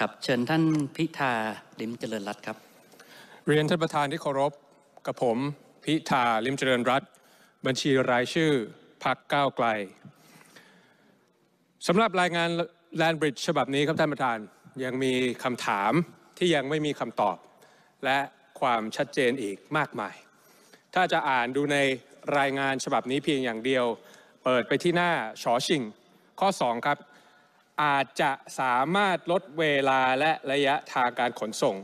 ครับเชิญท่านพิธาลิมเจริญรัตครับ เรียนท่านประธานที่เคารพกับผม พิธาลิมเจริญรัตบัญชีรายชื่อพักก้าวไกลสำหรับรายงานแลนบริดจ์ฉบับนี้ครับท่านประธานยังมีคำถามที่ยังไม่มีคำตอบ และความชัดเจนอีกมากมาย ถ้าจะอ่านดูในรายงานฉบับนี้เพียงอย่างเดียว เปิดไปที่หน้าชอชิง ข้อ 2 ครับอาจจะสามารถลดเวลาและระยะทางการขนส่ง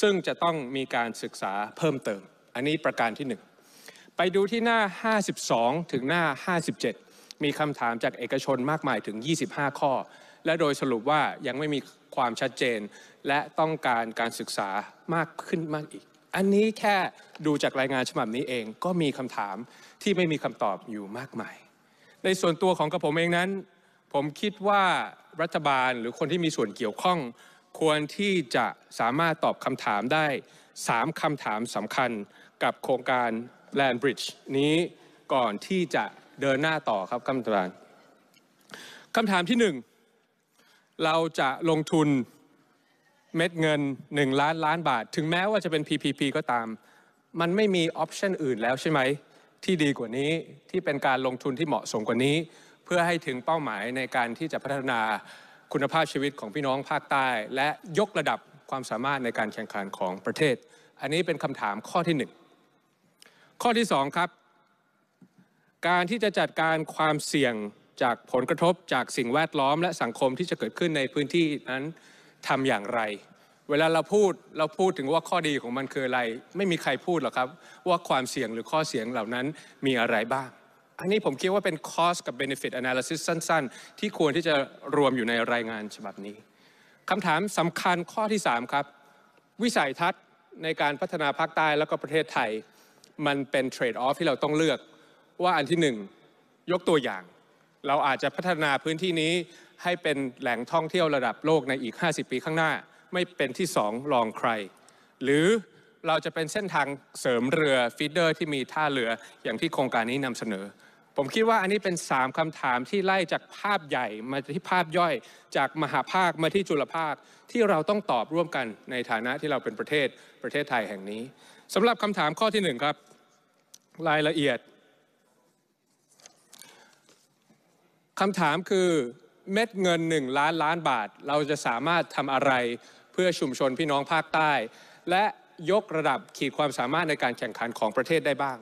ซึ่งจะต้องมีการศึกษาเพิ่มเติม อันนี้ประการที่ 1 ไปดูที่หน้า 52 ถึงหน้า 57 มีคำถามจากเอกชนมากมายถึง 25 ข้อ และโดยสรุปว่ายังไม่มีความชัดเจน และต้องการการศึกษามากขึ้นมากอีก อันนี้แค่ดูจากรายงานฉบับนี้เองก็มีคำถามที่ไม่มีคำตอบอยู่มากมายในส่วนตัวของกระผมเองนั้นผมคิดว่ารัฐบาลหรือคนที่มีส่วนเกี่ยวข้อง ควรที่จะสามารถตอบคำถามได้ 3คำถามสำคัญกับโครงการแลนบริดจ์นี้ก่อนที่จะเดินหน้าต่อครับคำถามคำถามที่ 1 เราจะลงทุนเม็ดเงิน 1 ล้านล้านบาท ถึงแม้ว่าจะเป็น PPP ก็ตาม มันไม่มีออปชันอื่นแล้วใช่ไหม ที่ดีกว่านี้ที่เป็นการลงทุนที่เหมาะสมกว่านี้เพื่อให้ถึงเป้าหมายในการที่จะพัฒนาคุณภาพชีวิตของพี่น้องภาคใต้ และยกระดับความสามารถในการแข่งขันของประเทศ อันนี้เป็นคำถามข้อที่ 1 ข้อที่ 2 ครับ การที่จะจัดการความเสี่ยงจากผลกระทบจากสิ่งแวดล้อมและสังคมที่จะเกิดขึ้นในพื้นที่นั้นทำอย่างไร เวลาเราพูดเราพูดถึงว่าข้อดีของมันคืออะไร ไม่มีใครพูดหรอกครับว่าความเสี่ยงหรือข้อเสียงเหล่านั้นมีอะไรบ้างอันนี้ผมคิดว่าเป็น cost กับ benefit analysis สั้นๆ ที่ควรที่จะรวมอยู่ในรายงานฉบับนี้ คำถามสำคัญข้อที่ 3 ครับ วิสัยทัศน์ในการพัฒนาภาคใต้แล้วก็ประเทศไทย มันเป็น trade off ที่เราต้องเลือก ว่าอันที่ 1 ยกตัวอย่าง เราอาจจะพัฒนาพื้นที่นี้ให้เป็นแหล่งท่องเที่ยวระดับโลกในอีก 50 ปีข้างหน้า ไม่เป็นที่2รองใคร หรือเราจะเป็นเส้นทางเสริมเรือฟีเดอร์ ที่มีท่าเรืออย่างที่โครงการนี้นำเสนอผมคิดว่าอันนี้เป็น 3คำถามที่ไล่จากภาพใหญ่มาที่ ภาพย่อยจากมหาภาคมาที่จุลภาค ที่เราต้องตอบร่วมกันในฐานะที่เราเป็นประเทศประเทศไทยแห่งนี้ สำหรับคำถามข้อที่ 1 ครับรายละเอียด คำถามคือเม็ดเงิน 1 ล้านล้านบาท เราจะสามารถทำอะไรเพื่อชุมชนพี่น้องภาคใต้ และยกระดับขีดความสามารถในการแข่งขันของประเทศได้บ้าง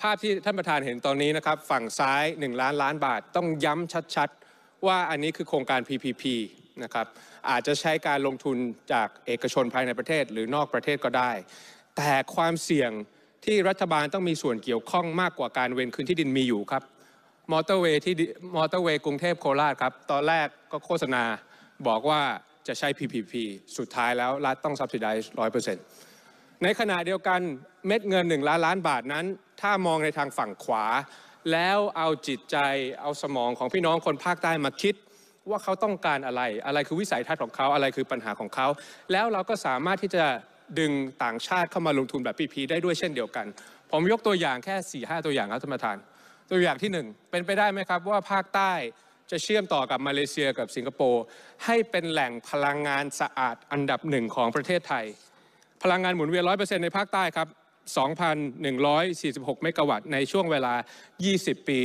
ภาพที่ท่านประธานเห็นตอนนี้นะครับ ฝั่งซ้าย 1 ล้านล้านบาทต้องย้ำชัดๆ ว่าอันนี้คือโครงการ PPP นะครับอาจจะใช้การลงทุนจากเอกชนภายในประเทศหรือนอกประเทศก็ได้ แต่ความเสี่ยงที่รัฐบาลต้องมีส่วนเกี่ยวข้องมากกว่าการเว้นคืนที่ดินมีอยู่ครับ มอเตอร์เวย์ที่มอเตอร์เวย์กรุงเทพโคราชครับ ตอนแรกก็โฆษณาบอกว่าจะใช้ PPP สุดท้ายแล้วรัฐต้อง subsidize 100%เในขณะเดียวกันเม็ดเงิน 1ล้านล้านบาทนั้น ถ้ามองในทางฝั่งขวา แล้วเอาจิตใจเอาสมองของพี่น้องคนภาคใต้มาคิดว่าเขาต้องการอะไรอะไรคือวิสัยทัศน์ของเขาอะไรคือปัญหาของเขา แล้วเราก็สามารถที่จะดึงต่างชาติเข้ามาลงทุนแบบพีพีได้ด้วยเช่นเดียวกัน ผมยกตัวอย่างแค่4ี่หตัวอย่างครับท่านประธาน ตัวอย่างที่1เป็นไปได้ไหมครับว่าภาคใต้จะเชื่อมต่อกับมาเลเซียกับสิงคโปร์ให้เป็นแหล่งพลังงานสะอาดอันดับหนึ่งของประเทศไทยพลังงานหมุนเวียนร้อยเปอร์เซ็นต์ในภาคใต้ครับ 2,146เมกะวัตต์ในช่วงเวลา 20 ปี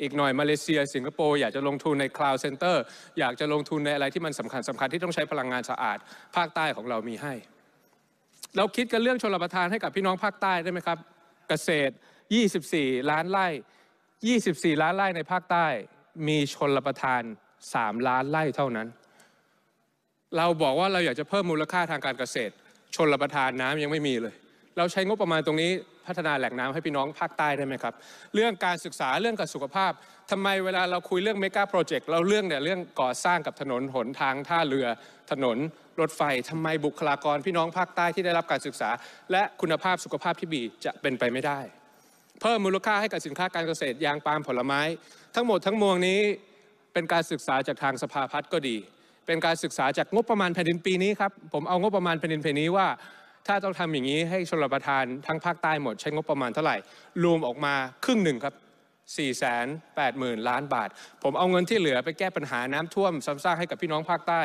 อีกหน่อย มาเลเซีย สิงคโปร์อยากจะลงทุนในคลาวด์เซ็นเตอร์อยากจะลงทุนในอะไรที่มันสำคัญสำคัญที่ต้องใช้พลังงานสะอาดภาคใต้ของเรามีให้ เราคิดกันเรื่องชลประทานให้กับพี่น้องภาคใต้ได้ไหมครับ เกษตร 24 ล้านไร่24 ล้านไร่ในภาคใต้มีชนประทาน 3 ล้านไร่เท่านั้น เราบอกว่าเราอยากจะเพิ่มมูลค่าทางการเกษตรชนระประทาน น้ำยังไม่มีเลย เราใช้งบประมาณตรงนี้พัฒนาแหล่งน้ำให้พี่น้องภาคใต้ได้ไหมครับ เรื่องการศึกษาเรื่องกับสุขภาพทำไมเวลาเราคุยเรื่องเมกะโปรเจกต์เราเรื่องเนี่ยเรื่องก่อสร้างกับถนนหนทางท่าเรือถนน รถไฟ ทำไมบุคลากรพี่น้องภาคใต้ ที่ได้รับการศึกษา และคุณภาพสุขภาพที่ดีจะเป็นไปไม่ได้ เพิ่มมูลค่าให้กับสินค้าการเกษตรยางปาล์มผลไม้ ทั้งหมดทั้งมวลนี้เป็นการศึกษาจากทางสภาพัฒน์ก็ดีเป็นการศึกษาจากงบประมาณแผ่นดินปีนี้ครับ ผมเอางบประมาณแผ่นดินปีนี้ว่า ถ้าต้องทำอย่างนี้ให้ชลประทานทั้งภาคใต้หมด ใช้งบประมาณเท่าไหร่ รวมออกมาครึ่งหนึ่งครับ 480,000ล้านบาท ผมเอาเงินที่เหลือไปแก้ปัญหาน้ำท่วมซ้ำซากให้กับพี่น้องภาคใต้